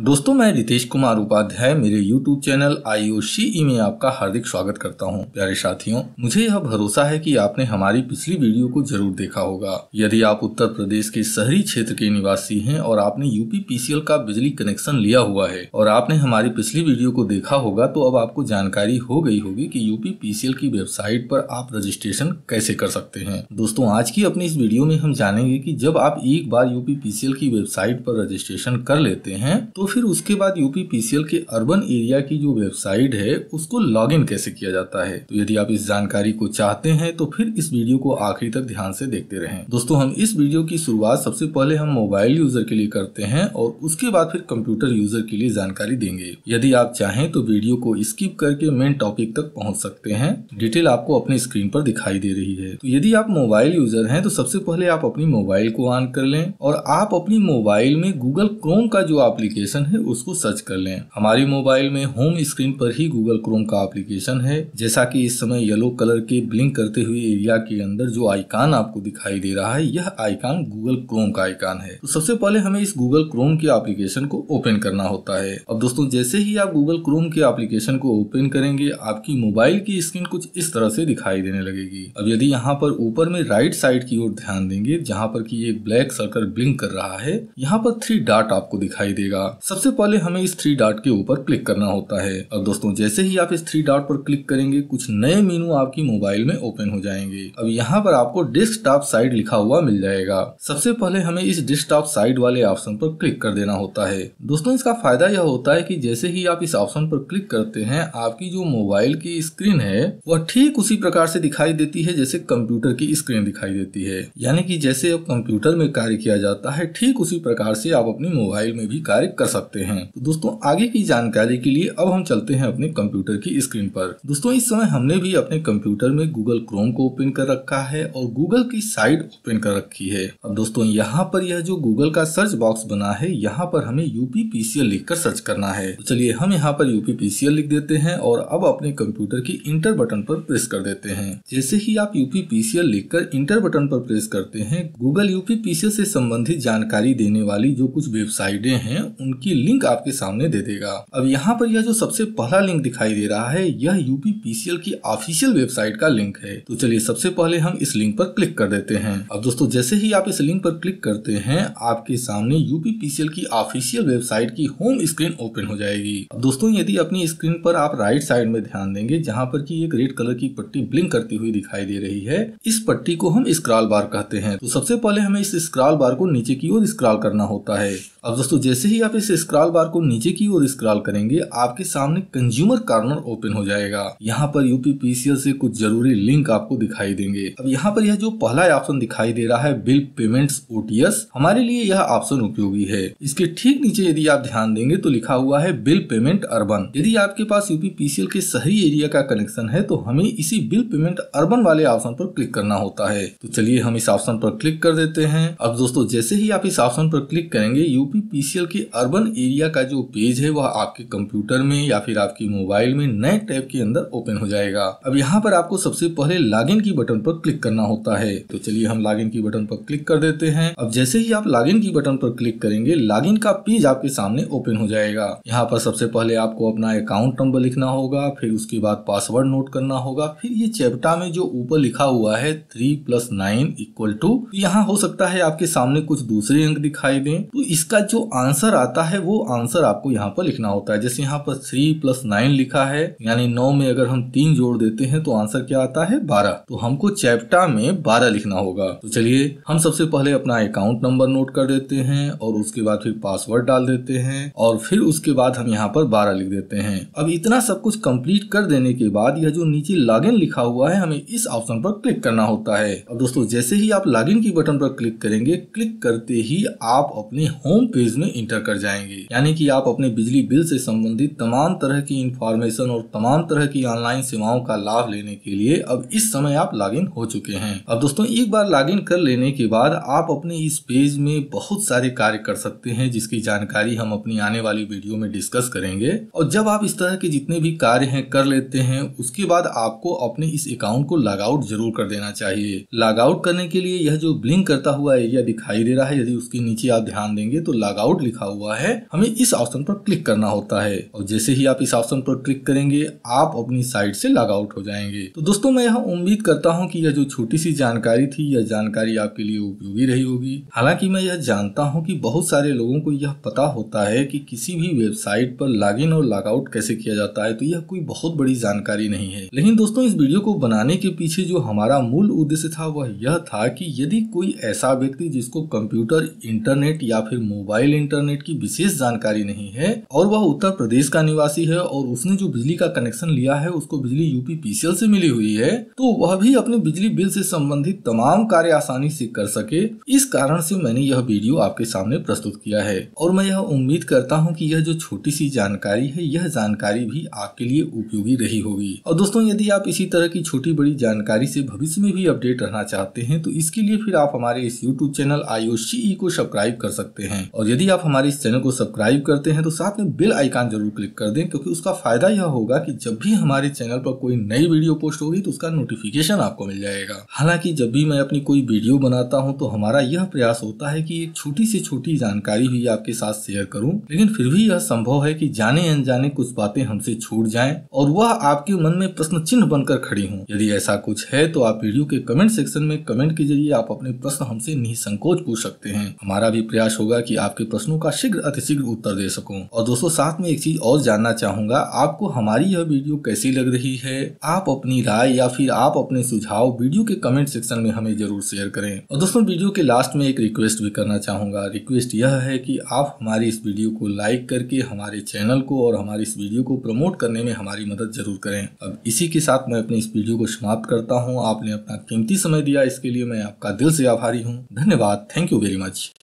दोस्तों मैं रितेश कुमार उपाध्याय मेरे YouTube चैनल आईओसी सी में आपका हार्दिक स्वागत करता हूं प्यारे साथियों मुझे यह भरोसा है कि आपने हमारी पिछली वीडियो को जरूर देखा होगा यदि आप उत्तर प्रदेश के शहरी क्षेत्र के निवासी हैं और आपने यूपी पीसीएल का बिजली कनेक्शन लिया हुआ है और आपने हमारी पिछली वीडियो को देखा होगा तो अब आपको जानकारी हो गई होगी की यूपी पीसीएल की वेबसाइट आरोप आप रजिस्ट्रेशन कैसे कर सकते हैं दोस्तों आज की अपनी इस वीडियो में हम जानेंगे की जब आप एक बार यूपी पीसीएल की वेबसाइट आरोप रजिस्ट्रेशन कर लेते हैं तो तो फिर उसके बाद यूपी पीसीएल के अर्बन एरिया की जो वेबसाइट है उसको लॉगिन कैसे किया जाता है तो यदि आप इस जानकारी को चाहते हैं तो फिर इस वीडियो को आखिर तक ध्यान से देखते रहें दोस्तों हम इस वीडियो की शुरुआत सबसे पहले हम मोबाइल यूजर के लिए करते हैं और उसके बाद फिर कंप्यूटर यूजर के लिए जानकारी देंगे यदि आप चाहें तो वीडियो को स्किप करके मेन टॉपिक तक पहुँच सकते हैं डिटेल आपको अपने स्क्रीन पर दिखाई दे रही है तो यदि आप मोबाइल यूजर हैं तो सबसे पहले आप अपनी मोबाइल को ऑन कर लें और आप अपनी मोबाइल में गूगल क्रोम का जो एप्लीकेशन एप्लीकेशन है उसको सर्च कर लें हमारी मोबाइल में होम स्क्रीन पर ही गूगल क्रोम का एप्लीकेशन है जैसा कि इस समय येलो कलर के ब्लिंक करते हुए एरिया के अंदर जो आइकान आपको दिखाई दे रहा है यह आइकान गूगल क्रोम का आइकान है तो सबसे पहले हमें इस गूगल क्रोम के एप्लीकेशन को ओपन करना होता है अब दोस्तों जैसे ही आप गूगल क्रोम के एप्लीकेशन को ओपन करेंगे आपकी मोबाइल की स्क्रीन कुछ इस तरह से दिखाई देने लगेगी अब यदि यहाँ पर ऊपर में राइट साइड की ओर ध्यान देंगे जहाँ पर की एक ब्लैक सर्कल ब्लिंक कर रहा है यहाँ पर थ्री डाट आपको दिखाई देगा सबसे पहले हमें इस थ्री डॉट के ऊपर क्लिक करना होता है अब दोस्तों जैसे ही आप इस थ्री डॉट पर क्लिक करेंगे कुछ नए मीनू आपकी मोबाइल में ओपन हो जाएंगे अब यहाँ पर आपको डेस्कटॉप साइड लिखा हुआ मिल जाएगा सबसे पहले हमें इस डेस्कटॉप साइड वाले ऑप्शन पर क्लिक कर देना होता है दोस्तों इसका फायदा यह होता है की जैसे ही आप इस ऑप्शन पर क्लिक करते हैं आपकी जो मोबाइल की स्क्रीन है वह ठीक उसी प्रकार से दिखाई देती है जैसे कंप्यूटर की स्क्रीन दिखाई देती है यानी कि जैसे अब कंप्यूटर में कार्य किया जाता है ठीक उसी प्रकार से आप अपनी मोबाइल में भी कार्य कर सकते हैं तो दोस्तों आगे की जानकारी के लिए अब हम चलते हैं अपने कंप्यूटर की स्क्रीन पर दोस्तों इस समय हमने भी अपने कंप्यूटर में गूगल क्रोम को ओपन कर रखा है और गूगल की साइट ओपन कर रखी है अब दोस्तों यहाँ पर यह जो गूगल का सर्च बॉक्स बना है यहाँ पर हमें यूपीपीसीएल लिख कर सर्च करना है तो चलिए हम यहाँ पर यूपीपीसीएल लिख देते हैं और अब अपने कंप्यूटर की इंटर बटन पर प्रेस कर देते हैं जैसे ही आप यूपीपीसीएल कर इंटर बटन पर प्रेस करते हैं गूगल यूपीपीसीएल से संबंधित जानकारी देने वाली जो कुछ वेबसाइटें हैं उनकी की लिंक आपके सामने दे देगा अब यहाँ पर यह जो सबसे पहला लिंक दिखाई दे रहा है यह यूपी पीसीएल की ऑफिशियल वेबसाइट का लिंक है तो चलिए सबसे पहले हम इस लिंक पर क्लिक कर देते हैं अब दोस्तों जैसे ही आप इस लिंक पर क्लिक करते हैं आपके सामने यूपी की ऑफिशियल वेबसाइट की होम स्क्रीन ओपन हो जाएगी अब दोस्तों यदि अपनी स्क्रीन पर आप राइट साइड में ध्यान देंगे जहाँ पर की एक रेड कलर की पट्टी ब्लिंक करती हुई दिखाई दे रही है इस पट्टी को हम स्क्रॉल बार कहते हैं तो सबसे पहले हमें इस स्क्रॉल बार को नीचे की ओर स्क्रॉल करना होता है अब दोस्तों जैसे ही आप इस से स्क्रॉल बार को नीचे की ओर स्क्रॉल करेंगे आपके सामने कंज्यूमर कार्नर ओपन हो जाएगा यहाँ पर यूपीपीसीएल से कुछ जरूरी लिंक आपको दिखाई देंगे अब यहाँ पर यह जो पहला ऑप्शन दिखाई दे रहा है बिल पेमेंट्स ओटीएस हमारे लिए यह ऑप्शन उपयोगी है इसके ठीक नीचे यदि आप ध्यान देंगे तो लिखा हुआ है बिल पेमेंट अर्बन यदि आपके पास यूपीपीसीएल के सही एरिया का कनेक्शन है तो हमें इसी बिल पेमेंट अर्बन वाले ऑप्शन पर क्लिक करना होता है तो चलिए हम इस ऑप्शन पर क्लिक कर देते हैं अब दोस्तों जैसे ही आप इस ऑप्शन पर क्लिक करेंगे यूपीपीसीएल के अर्बन ओपन एरिया का जो पेज है वह आपके कंप्यूटर में या फिर आपके मोबाइल में नए टैब के अंदर ओपन हो जाएगा अब यहाँ पर आपको सबसे पहले लॉगिन की बटन पर क्लिक करना होता है तो चलिए हम लॉगिन की बटन पर क्लिक कर देते हैं अब जैसे ही आप लॉगिन की बटन पर क्लिक करेंगे लॉगिन का पेज आपके सामने ओपन हो जाएगा यहाँ पर सबसे पहले आपको अपना अकाउंट नंबर लिखना होगा फिर उसके बाद पासवर्ड नोट करना होगा फिर ये चैप्टा में जो ऊपर लिखा हुआ है three plus nine equal to यहाँ हो सकता है आपके सामने कुछ दूसरे अंक दिखाई दें तो इसका जो आंसर आता आता है वो आंसर आपको यहाँ पर लिखना होता है जैसे यहाँ पर थ्री प्लस नाइन लिखा है यानी नौ में अगर हम तीन जोड़ देते हैं तो आंसर क्या आता है बारह तो हमको चैप्टा में बारह लिखना होगा तो चलिए हम सबसे पहले अपना अकाउंट नंबर नोट कर देते हैं और उसके बाद फिर पासवर्ड डाल देते हैं और फिर उसके बाद हम यहाँ पर बारह लिख देते हैं अब इतना सब कुछ कंप्लीट कर देने के बाद यह जो नीचे लॉग लिखा हुआ है हमें इस ऑप्शन पर क्लिक करना होता है अब दोस्तों जैसे ही आप लॉग की बटन पर क्लिक करेंगे क्लिक करते ही आप अपने होम पेज में इंटर कर जाए जाएंगे यानी कि आप अपने बिजली बिल से संबंधित तमाम तरह की इंफॉर्मेशन और तमाम तरह की ऑनलाइन सेवाओं का लाभ लेने के लिए अब इस समय आप लॉगिन हो चुके हैं अब दोस्तों एक बार लॉगिन कर लेने के बाद आप अपने इस पेज में बहुत सारे कार्य कर सकते हैं जिसकी जानकारी हम अपनी आने वाली वीडियो में डिस्कस करेंगे और जब आप इस तरह के जितने भी कार्य है कर लेते हैं उसके बाद आपको अपने इस अकाउंट को लॉग आउट जरूर कर देना चाहिए लॉग आउट करने के लिए यह जो ब्लिंक करता हुआ एरिया दिखाई दे रहा है यदि उसके नीचे आप ध्यान देंगे तो लॉग आउट लिखा हुआ है है हमें इस ऑप्शन पर क्लिक करना होता है और जैसे ही आप इस ऑप्शन पर क्लिक करेंगे आप अपनी साइट से लॉग आउट हो जाएंगे तो दोस्तों मैं यहाँ उम्मीद करता हूँ कि यह जो छोटी सी जानकारी थी यह जानकारी आपके लिए उपयोगी रही होगी हालांकि मैं यह जानता हूँ कि बहुत सारे लोगों को यह पता होता है कि किसी भी वेबसाइट पर लॉग और लॉग आउट कैसे किया जाता है तो यह कोई बहुत बड़ी जानकारी नहीं है लेकिन दोस्तों इस वीडियो को बनाने के पीछे जो हमारा मूल उद्देश्य था वह यह था कि यदि कोई ऐसा व्यक्ति जिसको कंप्यूटर इंटरनेट या फिर मोबाइल इंटरनेट की विशेष जानकारी नहीं है और वह उत्तर प्रदेश का निवासी है और उसने जो बिजली का कनेक्शन लिया है उसको बिजली यूपी पी से मिली हुई है तो वह भी अपने बिजली बिल से संबंधित तमाम कार्य आसानी से कर सके इस कारण से मैंने यह वीडियो आपके सामने प्रस्तुत किया है और मैं यह उम्मीद करता हूँ की यह जो छोटी सी जानकारी है यह जानकारी भी आपके लिए उपयोगी रही होगी और दोस्तों यदि आप इसी तरह की छोटी बड़ी जानकारी ऐसी भविष्य में भी अपडेट रहना चाहते हैं तो इसके लिए फिर आप हमारे इस यूट्यूब चैनल आयोशी को सब्सक्राइब कर सकते हैं और यदि आप हमारे इस चैनल को सब्सक्राइब करते हैं तो साथ में बेल आइकान जरूर क्लिक कर दें क्योंकि उसका फायदा यह होगा कि जब भी हमारे चैनल पर कोई नई वीडियो पोस्ट होगी तो उसका नोटिफिकेशन आपको मिल जाएगा हालांकि जब भी मैं अपनी कोई वीडियो बनाता हूँ तो हमारा यह प्रयास होता है की एक छोटी से छोटी जानकारी भी आपके साथ शेयर करूँ लेकिन फिर भी यह संभव है की जाने अनजाने कुछ बातें हमसे छूट जाए और वह आपके मन में प्रश्न चिन्ह बनकर खड़ी हूँ यदि ऐसा कुछ है तो आप वीडियो के कमेंट सेक्शन में कमेंट के जरिए आप अपने प्रश्न हमसे निसंकोच पूछ सकते हैं हमारा भी प्रयास होगा कि आपके प्रश्नों का शीघ्र साथ शीघ्र उत्तर दे सकूं और दोस्तों साथ में एक चीज और जानना चाहूंगा आपको हमारी यह वीडियो कैसी लग रही है आप अपनी राय या फिर आप अपने सुझाव वीडियो के कमेंट सेक्शन में हमें जरूर शेयर करें और दोस्तों वीडियो के लास्ट में एक रिक्वेस्ट भी करना चाहूंगा रिक्वेस्ट यह है की आप हमारी इस वीडियो को लाइक करके हमारे चैनल को और हमारे इस वीडियो को प्रमोट करने में हमारी मदद जरूर करें अब इसी के साथ मैं अपनी इस वीडियो को समाप्त करता हूँ आपने अपना कीमती समय दिया इसके लिए मैं आपका दिल से आभारी हूँ धन्यवाद थैंक यू वेरी मच